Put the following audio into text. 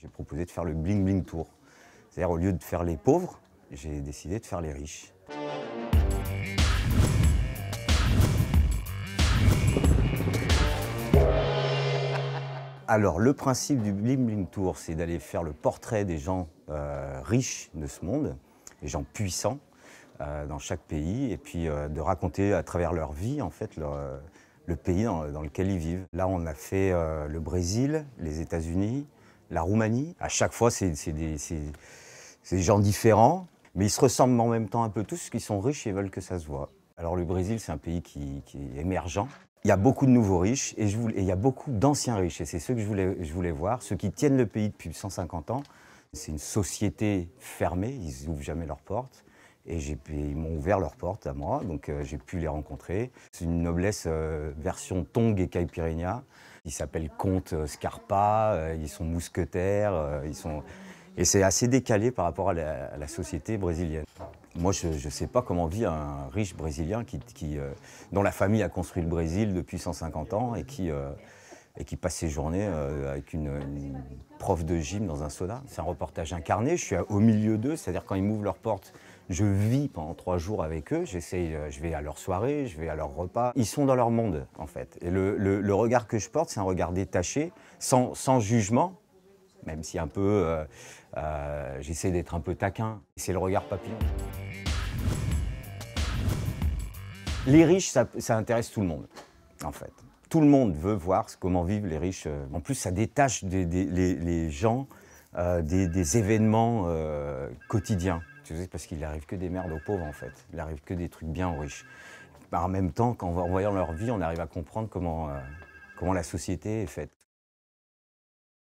J'ai proposé de faire le bling bling tour. C'est-à-dire, au lieu de faire les pauvres, j'ai décidé de faire les riches. Alors, le principe du Bling Bling Tour, c'est d'aller faire le portrait des gens euh, riches de ce monde, des gens puissants euh, dans chaque pays, et puis euh, de raconter à travers leur vie, en fait, le pays dans, lequel ils vivent. Là, on a fait le Brésil, les États-Unis, la Roumanie. À chaque fois, c'est des, gens différents, mais ils se ressemblent en même temps un peu tous, qu'ils sont riches et veulent que ça se voit. Alors le Brésil, c'est un pays qui, est émergent. Il y a beaucoup de nouveaux riches et, il y a beaucoup d'anciens riches. Et c'est ceux que je voulais, je voulais voir, ceux qui tiennent le pays depuis 150 ans. C'est une société fermée, ils n'ouvrent jamais leurs portes. Et, ils m'ont ouvert leurs portes à moi, donc euh, j'ai pu les rencontrer. C'est une noblesse euh, version Tong et Caipirinha. Ils s'appellent Comte euh, Scarpa, ils sont mousquetaires, Et c'est assez décalé par rapport à la, société brésilienne. Moi, je ne sais pas comment vit un riche Brésilien qui, dont la famille a construit le Brésil depuis 150 ans et qui, passe ses journées avec une, prof de gym dans un sauna. C'est un reportage incarné, je suis au milieu d'eux, c'est-à-dire quand ils m'ouvrent leurs portes, je vis pendant trois jours avec eux, j'essaye, euh, je vais à leur soirée, je vais à leur repas. Ils sont dans leur monde, en fait. Et le, regard que je porte, c'est un regard détaché, sans, jugement, même si un peu, euh, euh, j'essaie d'être un peu taquin. C'est le regard papillon. Les riches, ça, intéresse tout le monde, en fait tout le monde veut voir comment vivent les riches. En plus, ça détache les, gens des, événements quotidiens parce qu'il n'arrive que des merdes aux pauvres, en fait. Il n'arrive que des trucs bien aux riches. En même temps, en voyant leur vie, on arrive à comprendre comment euh, la société est faite.